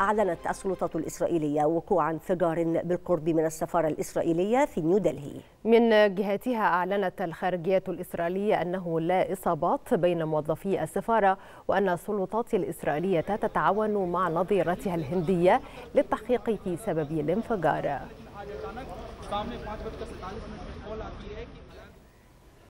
أعلنت السلطات الإسرائيلية وقوع انفجار بالقرب من السفارة الإسرائيلية في نيودلهي من جهتها أعلنت الخارجية الإسرائيلية أنه لا إصابات بين موظفي السفارة وأن السلطات الإسرائيلية تتعاون مع نظيرتها الهندية للتحقيق في سبب الانفجار